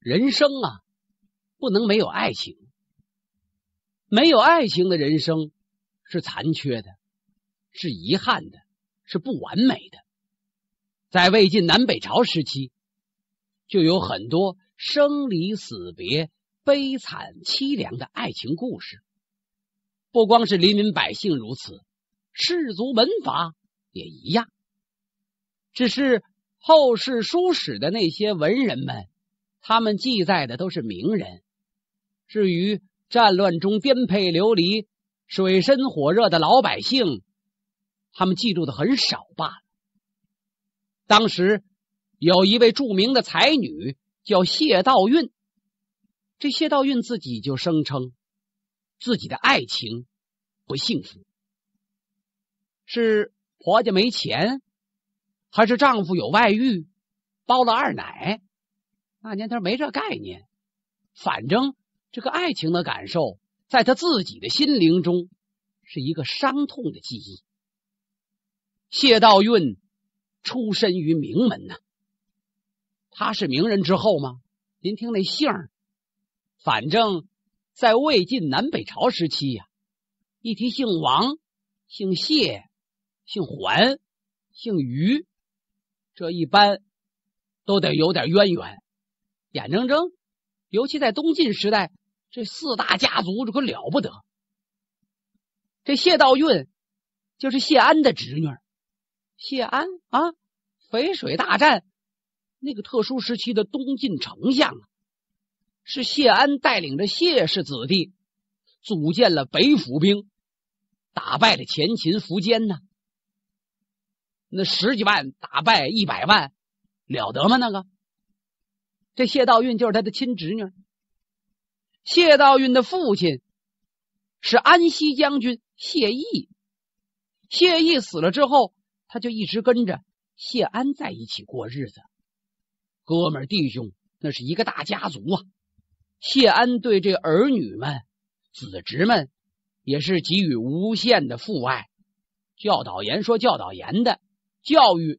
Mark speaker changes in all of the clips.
Speaker 1: 人生啊，不能没有爱情。没有爱情的人生是残缺的，是遗憾的，是不完美的。在魏晋南北朝时期，就有很多生离死别、悲惨凄凉的爱情故事。不光是黎民百姓如此，士族门阀也一样。只是后世书史的那些文人们。他们记载的都是名人，至于战乱中颠沛流离、水深火热的老百姓，他们记录的很少罢了。当时有一位著名的才女叫谢道韫，这谢道韫自己就声称自己的爱情不幸福，是婆家没钱，还是丈夫有外遇，包了二奶？那年头没这概念，反正这个爱情的感受，在他自己的心灵中是一个伤痛的记忆。谢道韫出身于名门呐，他是名人之后吗？您听那姓儿，反正，在魏晋南北朝时期呀，一提姓王、姓谢、姓桓、姓于，这一般都得有点渊源。眼睁睁，尤其在东晋时代，这四大家族这可了不得。这谢道韫就是谢安的侄女，谢安啊，淝水大战那个特殊时期的东晋丞相啊，是谢安带领着谢氏子弟组建了北府兵，打败了前秦苻坚呢。那十几万打败一百万，了得吗？那个？这谢道韫就是他的亲侄女。谢道韫的父亲是安西将军谢毅，谢毅死了之后，他就一直跟着谢安在一起过日子。哥们弟兄那是一个大家族啊。谢安对这儿女们、子侄们也是给予无限的父爱，教导严说教导严的教育，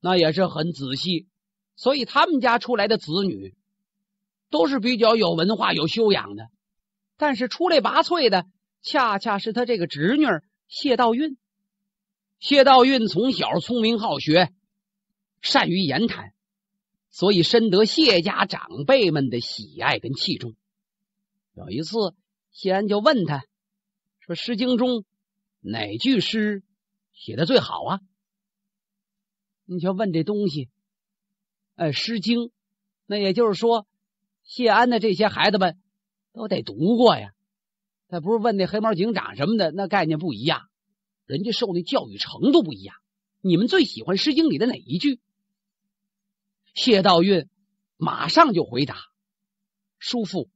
Speaker 1: 那也是很仔细。所以他们家出来的子女都是比较有文化、有修养的，但是出类拔萃的恰恰是他这个侄女谢道韫。谢道韫从小聪明好学，善于言谈，所以深得谢家长辈们的喜爱跟器重。有一次，谢安就问他说：“《诗经》中哪句诗写的最好啊？”你瞧，问这东西。呃，《诗经》，那也就是说，谢安的这些孩子们都得读过呀。那不是问那黑猫警长什么的，那概念不一样，人家受那教育程度不一样。你们最喜欢《诗经》里的哪一句？谢道韫马上就回答：“叔父，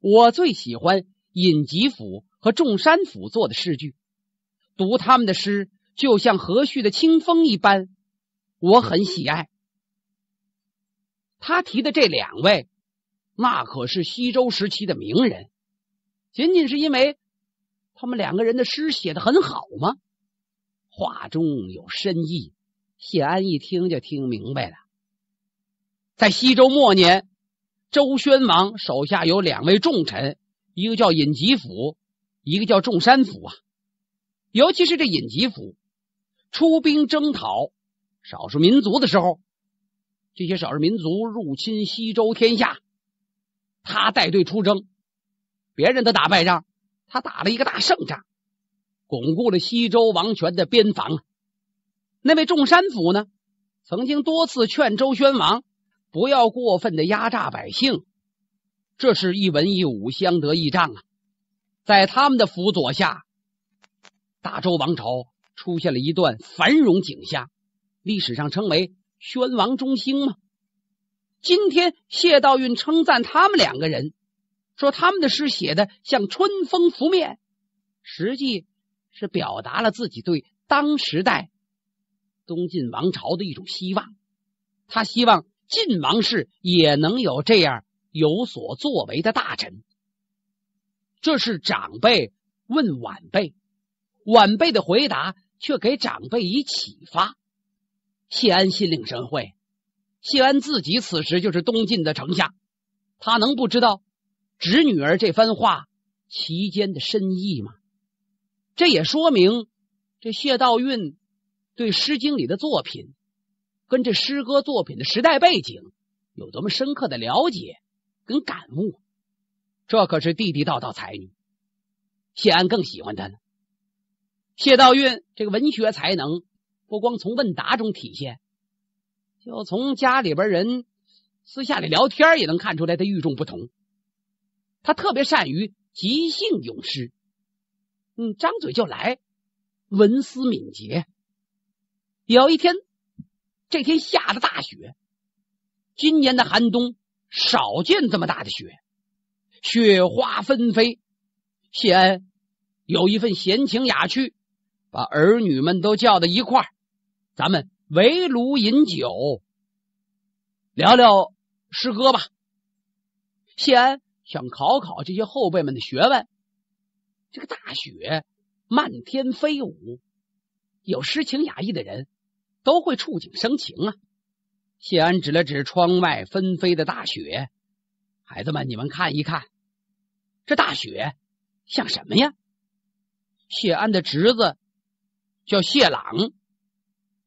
Speaker 1: 我最喜欢尹吉甫和仲山甫做的诗句。读他们的诗，就像和煦的清风一般，我很喜爱。”他提的这两位，那可是西周时期的名人。仅仅是因为他们两个人的诗写的很好吗？话中有深意。谢安一听就听明白了。在西周末年，周宣王手下有两位重臣，一个叫尹吉甫，一个叫仲山甫啊。尤其是这尹吉甫，出兵征讨少数民族的时候。这些少数民族入侵西周天下，他带队出征，别人都打败仗，他打了一个大胜仗，巩固了西周王权的边防。那位众山府呢，曾经多次劝周宣王不要过分的压榨百姓，这是一文一武相得益彰啊！在他们的辅佐下，大周王朝出现了一段繁荣景象，历史上称为。宣王中兴吗？今天谢道韫称赞他们两个人，说他们的诗写的像春风拂面，实际是表达了自己对当时代东晋王朝的一种希望。他希望晋王室也能有这样有所作为的大臣。这是长辈问晚辈，晚辈的回答却给长辈以启发。谢安心领神会，谢安自己此时就是东晋的丞相，他能不知道侄女儿这番话其间的深意吗？这也说明这谢道韫对《诗经》里的作品跟这诗歌作品的时代背景有多么深刻的了解跟感悟，这可是地地道道才女。谢安更喜欢她呢。谢道韫这个文学才能。不光从问答中体现，就从家里边人私下里聊天也能看出来，他与众不同。他特别善于即兴咏诗，嗯，张嘴就来，文思敏捷。有一天，这天下着大雪，今年的寒冬少见这么大的雪，雪花纷飞。谢恩有一份闲情雅趣，把儿女们都叫到一块儿。咱们围炉饮酒，聊聊诗歌吧。谢安想考考这些后辈们的学问。这个大雪漫天飞舞，有诗情雅意的人，都会触景生情啊。谢安指了指窗外纷飞的大雪，孩子们，你们看一看，这大雪像什么呀？谢安的侄子叫谢朗。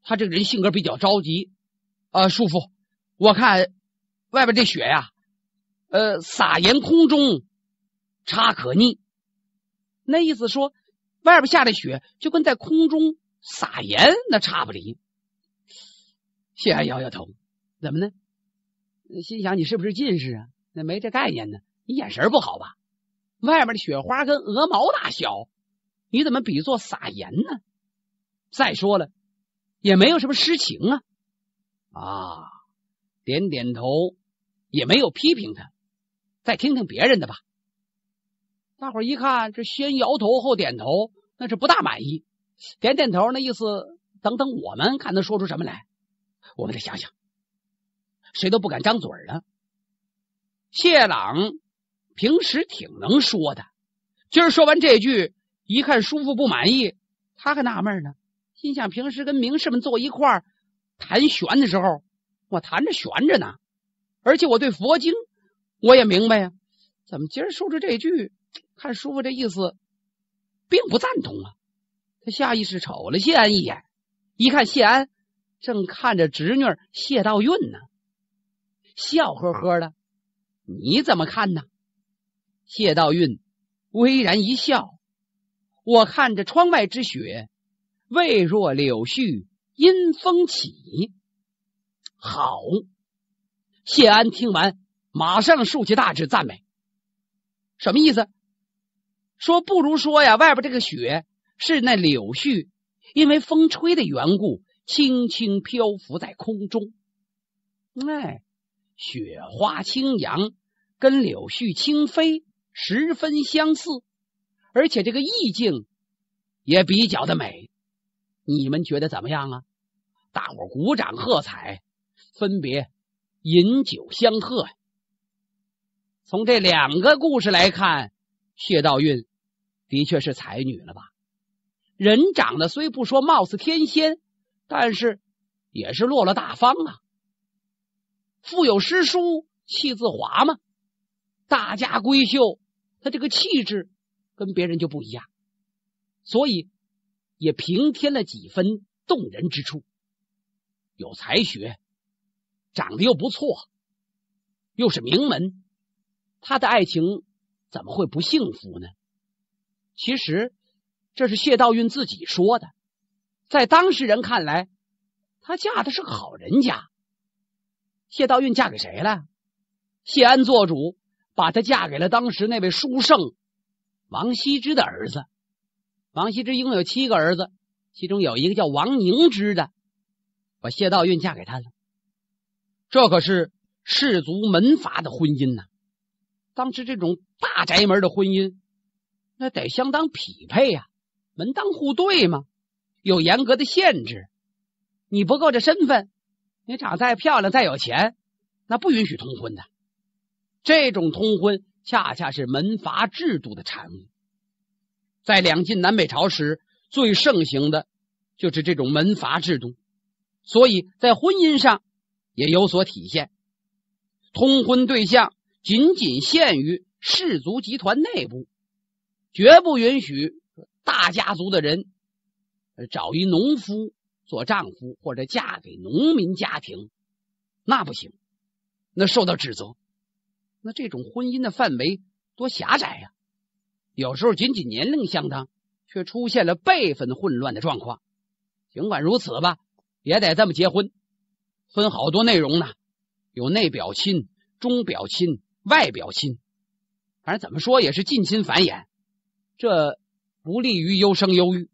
Speaker 1: 他这个人性格比较着急，啊，叔父，我看外边这雪呀，呃，撒盐空中差可逆。那意思说外边下的雪就跟在空中撒盐那差不离。谢安摇摇头，怎么呢？心想你是不是近视啊？那没这概念呢，你眼神不好吧？外面的雪花跟鹅毛大小，你怎么比作撒盐呢？再说了。也没有什么诗情啊，啊，点点头，也没有批评他，再听听别人的吧。大伙一看，这先摇头后点头，那是不大满意。点点头，那意思，等等我们，看能说出什么来。我们再想想，谁都不敢张嘴了。谢朗平时挺能说的，今儿说完这句，一看叔父不满意，他还纳闷呢。心想，平时跟名士们坐一块儿谈玄的时候，我谈着玄着呢。而且我对佛经我也明白呀。怎么今儿说出这句，看叔父这意思，并不赞同啊？他下意识瞅了谢安一眼，一看谢安正看着侄女谢道韫呢，笑呵呵的。你怎么看呢？谢道韫微然一笑，我看着窗外之雪。未若柳絮因风起。好，谢安听完，马上竖起大指赞美。什么意思？说不如说呀，外边这个雪是那柳絮，因为风吹的缘故，轻轻漂浮在空中。哎，雪花轻扬，跟柳絮轻飞十分相似，而且这个意境也比较的美。你们觉得怎么样啊？大伙鼓掌喝彩，分别饮酒相贺。从这两个故事来看，谢道韫的确是才女了吧？人长得虽不说貌似天仙，但是也是落落大方啊。腹有诗书气自华嘛，大家闺秀，她这个气质跟别人就不一样，所以。也平添了几分动人之处。有才学，长得又不错，又是名门，他的爱情怎么会不幸福呢？其实这是谢道韫自己说的，在当事人看来，她嫁的是个好人家。谢道韫嫁给谁了？谢安做主，把她嫁给了当时那位书圣王羲之的儿子。王羲之一共有七个儿子，其中有一个叫王凝之的，把谢道韫嫁给他了。这可是士族门阀的婚姻呐！当时这种大宅门的婚姻，那得相当匹配呀，门当户对嘛，有严格的限制。你不够这身份，你长再漂亮再有钱，那不允许通婚的。这种通婚恰恰是门阀制度的产物。在两晋南北朝时，最盛行的就是这种门阀制度，所以在婚姻上也有所体现。通婚对象仅仅限于氏族集团内部，绝不允许大家族的人找一农夫做丈夫，或者嫁给农民家庭，那不行，那受到指责。那这种婚姻的范围多狭窄呀！有时候仅仅年龄相当，却出现了辈分混乱的状况。尽管如此吧，也得这么结婚。分好多内容呢，有内表亲、中表亲、外表亲，反正怎么说也是近亲繁衍，这不利于优生优育。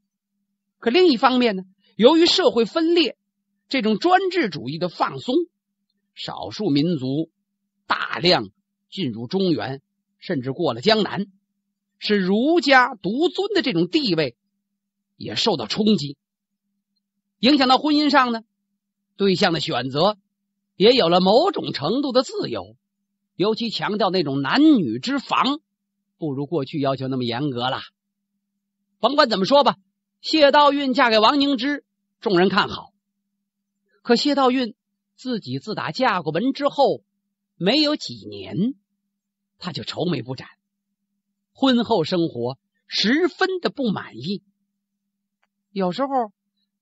Speaker 1: 可另一方面呢，由于社会分裂，这种专制主义的放松，少数民族大量进入中原，甚至过了江南。是儒家独尊的这种地位也受到冲击，影响到婚姻上呢，对象的选择也有了某种程度的自由，尤其强调那种男女之防，不如过去要求那么严格了。甭管怎么说吧，谢道韫嫁给王凝之，众人看好，可谢道韫自己自打嫁过门之后，没有几年，他就愁眉不展。婚后生活十分的不满意，有时候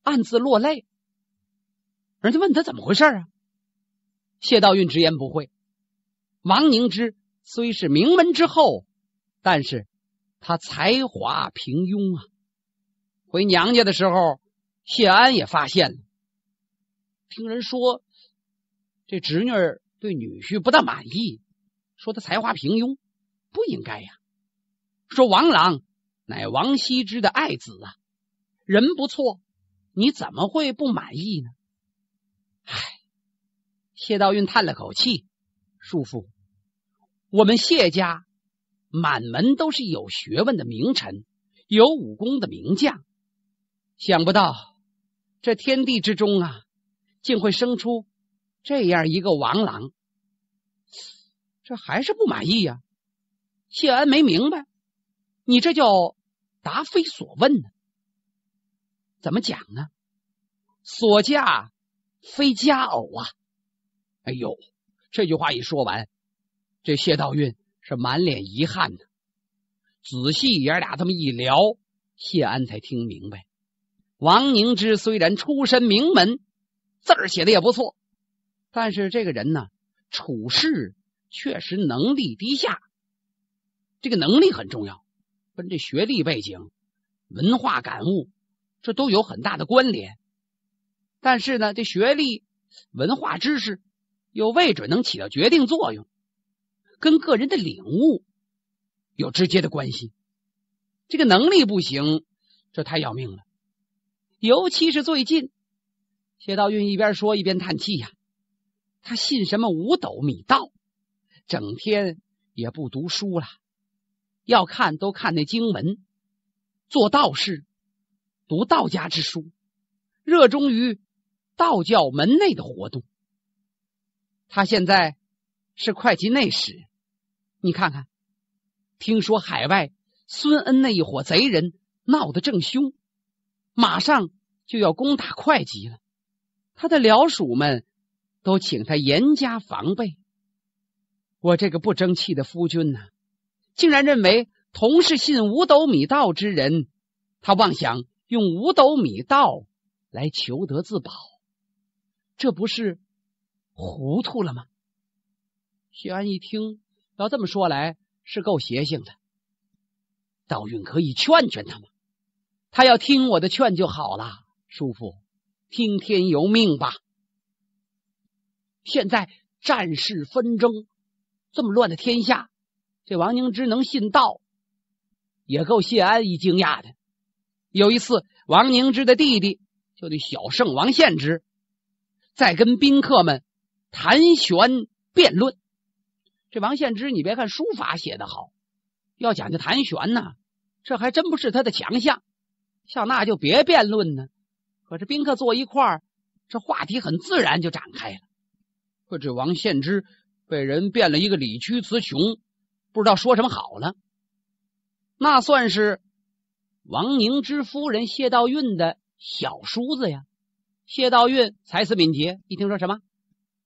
Speaker 1: 暗自落泪。人家问他怎么回事啊？谢道韫直言不讳：“王凝之虽是名门之后，但是他才华平庸啊。”回娘家的时候，谢安也发现了，听人说这侄女对女婿不大满意，说他才华平庸，不应该呀。说王朗乃王羲之的爱子啊，人不错，你怎么会不满意呢？唉，谢道韫叹了口气：“叔父，我们谢家满门都是有学问的名臣，有武功的名将，想不到这天地之中啊，竟会生出这样一个王朗，这还是不满意呀。”谢安没明白。你这叫答非所问呢？怎么讲呢？所嫁非佳偶啊！哎呦，这句话一说完，这谢道韫是满脸遗憾呢。仔细爷俩这么一聊，谢安才听明白，王凝之虽然出身名门，字儿写的也不错，但是这个人呢，处事确实能力低下。这个能力很重要。跟这学历背景、文化感悟，这都有很大的关联。但是呢，这学历、文化知识又未准能起到决定作用，跟个人的领悟有直接的关系。这个能力不行，这太要命了。尤其是最近，谢道韫一边说一边叹气呀。他信什么五斗米道，整天也不读书了。要看都看那经文，做道士，读道家之书，热衷于道教门内的活动。他现在是会稽内史，你看看，听说海外孙恩那一伙贼人闹得正凶，马上就要攻打会稽了，他的僚属们都请他严加防备。我这个不争气的夫君呢？竟然认为同是信五斗米道之人，他妄想用五斗米道来求得自保，这不是糊涂了吗？薛安一听，要这么说来是够邪性的。道运可以劝劝他吗？他要听我的劝就好了。叔父，听天由命吧。现在战事纷争，这么乱的天下。这王凝之能信道，也够谢安一惊讶的。有一次，王凝之的弟弟，就那小圣王献之，在跟宾客们谈玄辩论。这王献之，你别看书法写的好，要讲究谈玄呢，这还真不是他的强项。笑，那就别辩论呢。可是宾客坐一块儿，这话题很自然就展开了。可这王献之被人辩了一个理屈词穷。不知道说什么好了，那算是王凝之夫人谢道韫的小叔子呀。谢道韫才思敏捷，一听说什么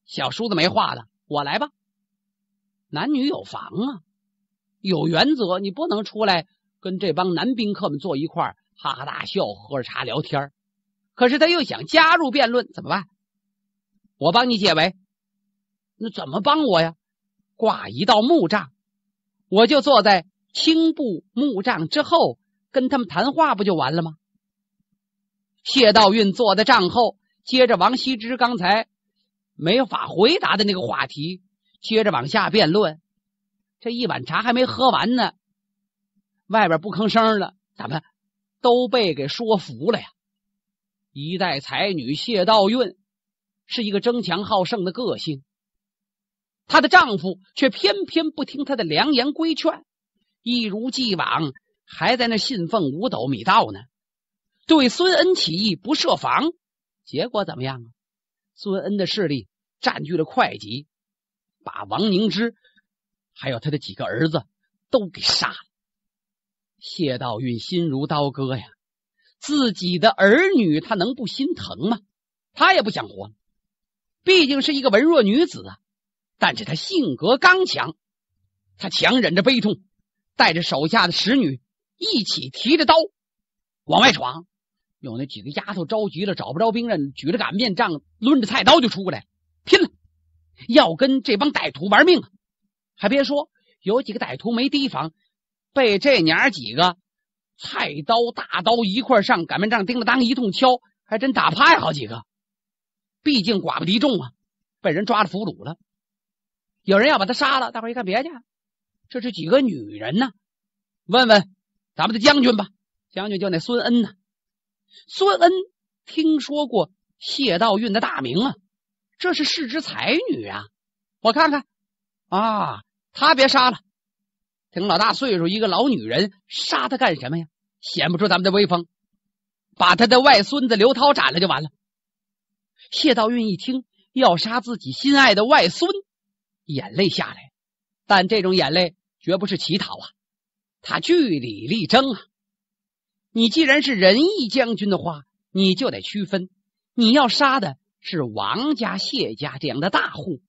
Speaker 1: 小叔子没话了，我来吧。男女有房啊，有原则，你不能出来跟这帮男宾客们坐一块儿，哈哈大笑，喝着茶聊天。可是他又想加入辩论，怎么办？我帮你解围。那怎么帮我呀？挂一道木栅。我就坐在青布幕帐之后跟他们谈话，不就完了吗？谢道韫坐在帐后，接着王羲之刚才没法回答的那个话题，接着往下辩论。这一碗茶还没喝完呢，外边不吭声了，咱们都被给说服了呀！一代才女谢道韫是一个争强好胜的个性。她的丈夫却偏偏不听她的良言规劝，一如既往还在那信奉五斗米道呢。对孙恩起义不设防，结果怎么样啊？孙恩的势力占据了会稽，把王凝之还有他的几个儿子都给杀了。谢道韫心如刀割呀，自己的儿女她能不心疼吗？她也不想活了，毕竟是一个文弱女子啊。但是他性格刚强，他强忍着悲痛，带着手下的使女一起提着刀往外闯。有那几个丫头着急了，找不着兵刃，举着擀面杖，抡着菜刀就出来拼了，要跟这帮歹徒玩命。还别说，有几个歹徒没提防，被这娘几个菜刀、大刀一块上，擀面杖叮了当一通敲，还真打趴下好几个。毕竟寡不敌众啊，被人抓着俘虏了。有人要把他杀了，大伙一看别去，这是几个女人呢？问问咱们的将军吧，将军叫那孙恩呢。孙恩听说过谢道韫的大名啊，这是世之才女啊。我看看啊，他别杀了，挺老大岁数一个老女人，杀他干什么呀？显不出咱们的威风，把他的外孙子刘涛斩了就完了。谢道韫一听要杀自己心爱的外孙。眼泪下来，但这种眼泪绝不是乞讨啊！他据理力争啊！你既然是仁义将军的话，你就得区分，你要杀的是王家、谢家这样的大户。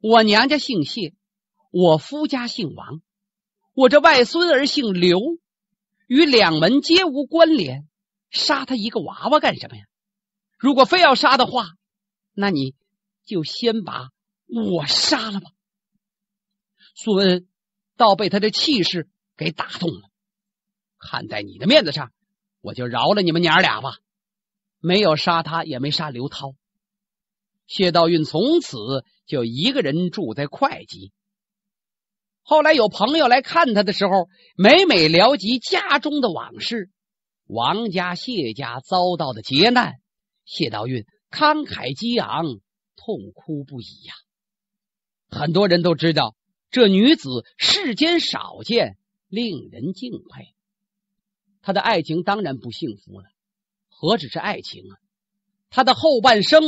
Speaker 1: 我娘家姓谢，我夫家姓王，我这外孙儿姓刘，与两门皆无关联。杀他一个娃娃干什么呀？如果非要杀的话，那你就先把。我杀了吧，苏恩倒被他的气势给打动了。看在你的面子上，我就饶了你们娘俩吧。没有杀他，也没杀刘涛。谢道韫从此就一个人住在会稽。后来有朋友来看他的时候，每每聊及家中的往事，王家、谢家遭到的劫难，谢道韫慷慨激昂，痛哭不已呀。很多人都知道，这女子世间少见，令人敬佩。她的爱情当然不幸福了，何止是爱情啊？她的后半生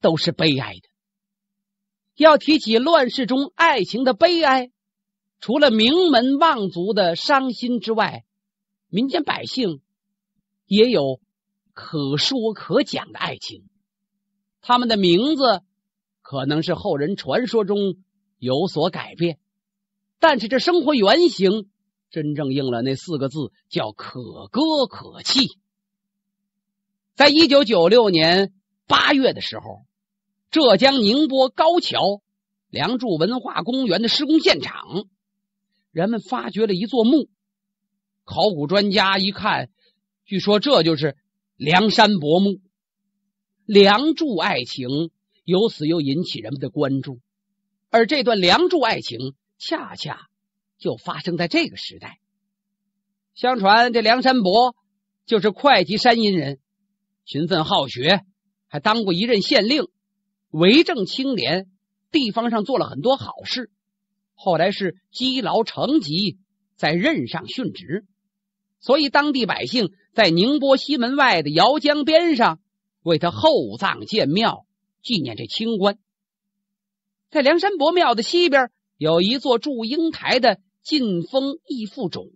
Speaker 1: 都是悲哀的。要提起乱世中爱情的悲哀，除了名门望族的伤心之外，民间百姓也有可说可讲的爱情。他们的名字。可能是后人传说中有所改变，但是这生活原型真正应了那四个字，叫可歌可泣。在一九九六年八月的时候，浙江宁波高桥梁祝文化公园的施工现场，人们发掘了一座墓，考古专家一看，据说这就是梁山伯墓，梁祝爱情。由此又引起人们的关注，而这段梁祝爱情恰恰就发生在这个时代。相传，这梁山伯就是会稽山阴人，勤奋好学，还当过一任县令，为政清廉，地方上做了很多好事。后来是积劳成疾，在任上殉职，所以当地百姓在宁波西门外的姚江边上为他厚葬建庙。纪念这清官，在梁山伯庙的西边有一座祝英台的晋封义父冢。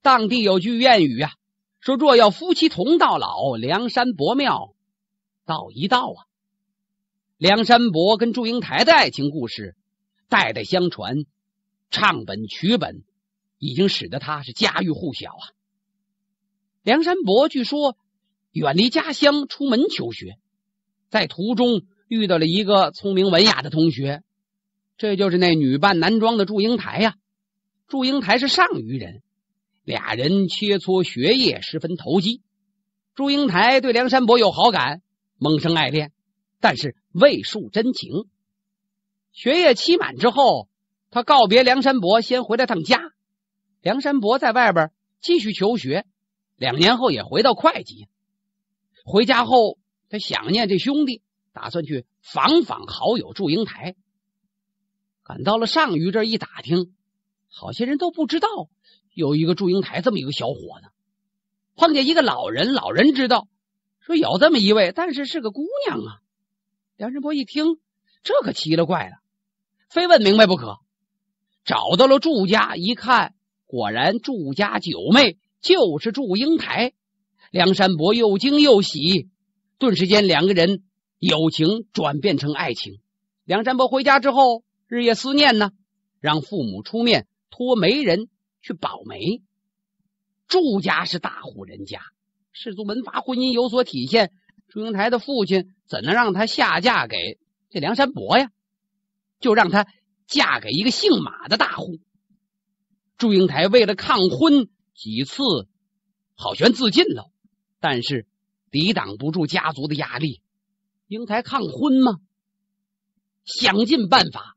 Speaker 1: 当地有句谚语啊，说若要夫妻同到老，梁山伯庙到一道啊。梁山伯跟祝英台的爱情故事代代相传，唱本曲本已经使得他是家喻户晓啊。梁山伯据说远离家乡出门求学。在途中遇到了一个聪明文雅的同学，这就是那女扮男装的祝英台呀。祝英台是上虞人，俩人切磋学业十分投机。祝英台对梁山伯有好感，萌生爱恋，但是未述真情。学业期满之后，他告别梁山伯，先回了趟家。梁山伯在外边继续求学，两年后也回到会稽。回家后。他想念这兄弟，打算去访访好友祝英台。赶到了上虞，这一打听，好些人都不知道有一个祝英台这么一个小伙子。碰见一个老人，老人知道说有这么一位，但是是个姑娘啊。梁山伯一听，这可奇了怪了，非问明白不可。找到了祝家，一看，果然祝家九妹就是祝英台。梁山伯又惊又喜。顿时间，两个人友情转变成爱情。梁山伯回家之后，日夜思念呢，让父母出面托媒人去保媒。祝家是大户人家，氏族门阀婚姻有所体现。祝英台的父亲怎能让她下嫁给这梁山伯呀？就让她嫁给一个姓马的大户。祝英台为了抗婚，几次好悬自尽了，但是。抵挡不住家族的压力，英台抗婚吗？想尽办法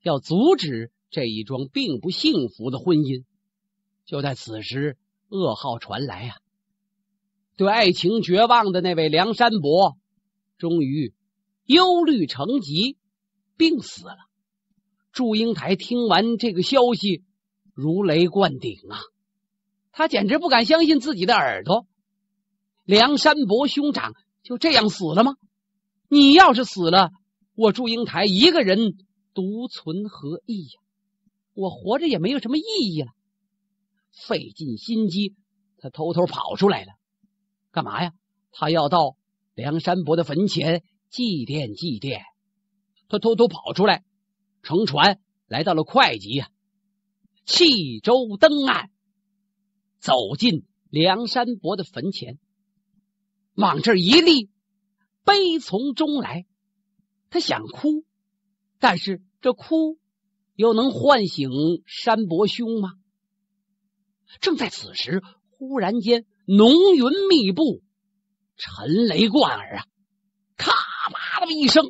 Speaker 1: 要阻止这一桩并不幸福的婚姻。就在此时，噩耗传来啊！对爱情绝望的那位梁山伯，终于忧虑成疾，病死了。祝英台听完这个消息，如雷贯顶啊！他简直不敢相信自己的耳朵。梁山伯兄长就这样死了吗？你要是死了，我祝英台一个人独存何意呀？我活着也没有什么意义了。费尽心机，他偷偷跑出来了，干嘛呀？他要到梁山伯的坟前祭奠祭奠。他偷偷跑出来，乘船来到了会稽啊，弃舟登岸，走进梁山伯的坟前。往这一立，悲从中来。他想哭，但是这哭又能唤醒山伯兄吗？正在此时，忽然间浓云密布，沉雷贯耳啊！咔吧那么一声，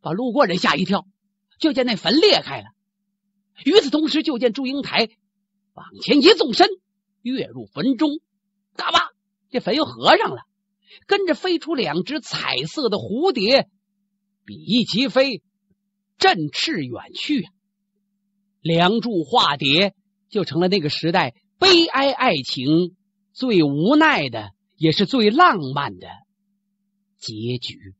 Speaker 1: 把路过人吓一跳。就见那坟裂开了。与此同时，就见祝英台往前一纵身，跃入坟中。嘎巴，这坟又合上了。跟着飞出两只彩色的蝴蝶，比翼齐飞，振翅远去。梁祝化蝶，就成了那个时代悲哀爱情最无奈的，也是最浪漫的结局。